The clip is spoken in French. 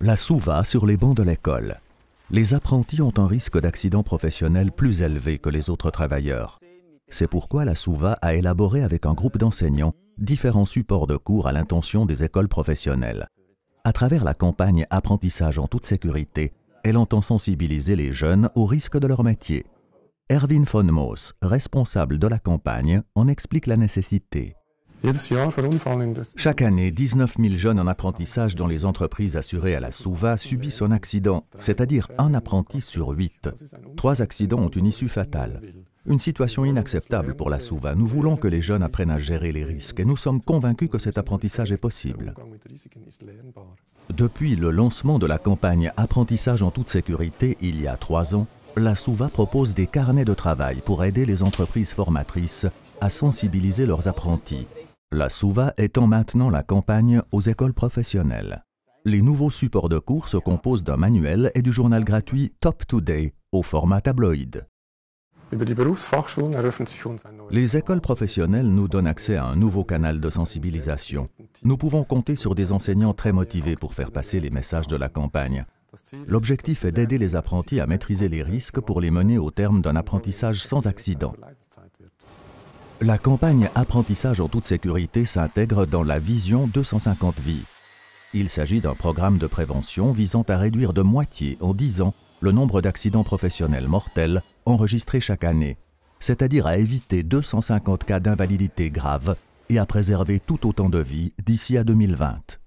la souva sur les bancs de l'école. Les apprentis ont un risque d'accident professionnel plus élevé que les autres travailleurs. C'est pourquoi la Souva a élaboré avec un groupe d'enseignants différents supports de cours à l'intention des écoles professionnelles. À travers la campagne Apprentissage en toute sécurité, elle entend sensibiliser les jeunes au risque de leur métier. Erwin von Moss, responsable de la campagne, en explique la nécessité. Chaque année, 19 000 jeunes en apprentissage dans les entreprises assurées à la Souva subissent un accident, c'est-à-dire un apprenti sur huit. Trois accidents ont une issue fatale. Une situation inacceptable pour la Souva. Nous voulons que les jeunes apprennent à gérer les risques et nous sommes convaincus que cet apprentissage est possible. Depuis le lancement de la campagne Apprentissage en toute sécurité il y a trois ans, la Souva propose des carnets de travail pour aider les entreprises formatrices à sensibiliser leurs apprentis la SUVA étend maintenant la campagne aux écoles professionnelles. Les nouveaux supports de cours se composent d'un manuel et du journal gratuit Top Today au format tabloïd. Les écoles professionnelles nous donnent accès à un nouveau canal de sensibilisation. Nous pouvons compter sur des enseignants très motivés pour faire passer les messages de la campagne. L'objectif est d'aider les apprentis à maîtriser les risques pour les mener au terme d'un apprentissage sans accident. La campagne Apprentissage en toute sécurité s'intègre dans la vision 250 vies. Il s'agit d'un programme de prévention visant à réduire de moitié en 10 ans le nombre d'accidents professionnels mortels enregistrés chaque année, c'est-à-dire à éviter 250 cas d'invalidité grave et à préserver tout autant de vies d'ici à 2020.